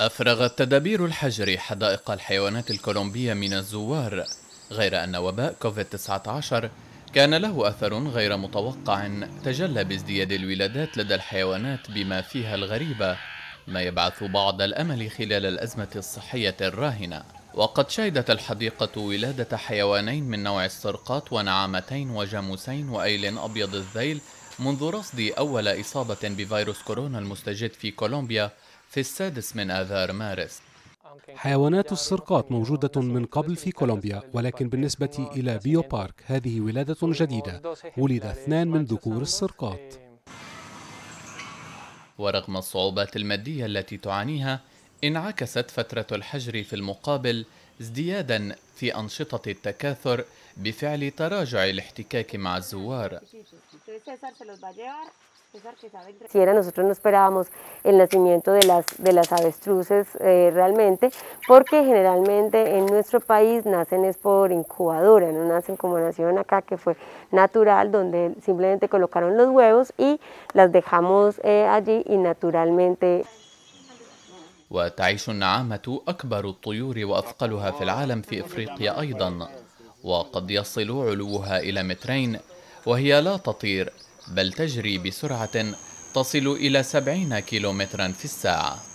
أفرغت تدابير الحجر حدائق الحيوانات الكولومبية من الزوار غير أن وباء كوفيد-19 كان له أثر غير متوقع تجلى بازدياد الولادات لدى الحيوانات بما فيها الغريبة ما يبعث بعض الأمل خلال الأزمة الصحية الراهنة وقد شهدت الحديقة ولادة حيوانين من نوع السرقات ونعامتين وجاموسين وأيل أبيض الذيل منذ رصد أول إصابة بفيروس كورونا المستجد في كولومبيا في السادس من آذار مارس حيوانات السرقات موجودة من قبل في كولومبيا ولكن بالنسبة إلى بيو بارك هذه ولادة جديدة ولد اثنان من ذكور السرقات ورغم الصعوبات المادية التي تعانيها انعكست فترة الحجر في المقابل Si era nosotros no esperábamos el nacimiento de las, de las avestruces eh, realmente, porque generalmente en nuestro país nacen es por incubadora, no nacen como nacieron acá, que fue natural, donde simplemente colocaron los huevos y las dejamos eh, allí y naturalmente. وتعيش النعامة أكبر الطيور وأثقلها في العالم في إفريقيا أيضا وقد يصل علوها إلى مترين وهي لا تطير بل تجري بسرعة تصل إلى 70 كيلومترا في الساعة